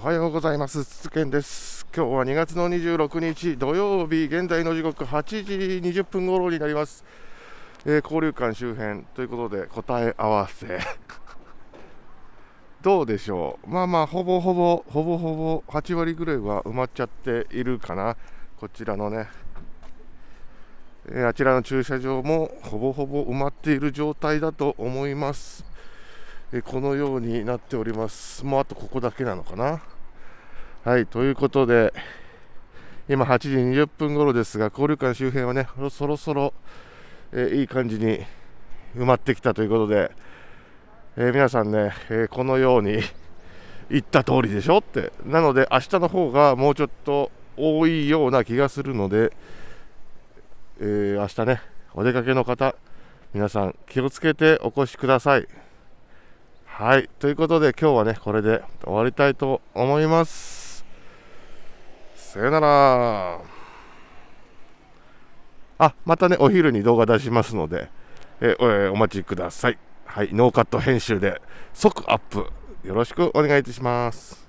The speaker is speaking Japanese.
おはようございます。つつけんです。今日は2月の26日土曜日、現在の時刻8時20分頃になります。えー、交流館周辺ということで答え合わせ。どうでしょう。まあまあ、ほぼほぼ、ほぼほぼ8割ぐらいは埋まっちゃっているかな。こちらのね。えー、あちらの駐車場もほぼほぼ埋まっている状態だと思います。えこのようになっておりますもうあとここだけなのかなはいということで今8時20分頃ですが交流館周辺はねそろそろ、えいい感じに埋まってきたということで、えー、皆さんね、えこのように言った通りでしょってなので明日の方がもうちょっと多いような気がするので、えー、明日ねお出かけの方皆さん気をつけてお越しください。はい。ということで、今日はね、これで終わりたいと思います。さよなら。あ、またね、お昼に動画出しますので、えお待ちください。はい。ノーカット編集で即アップ。よろしくお願いいたします。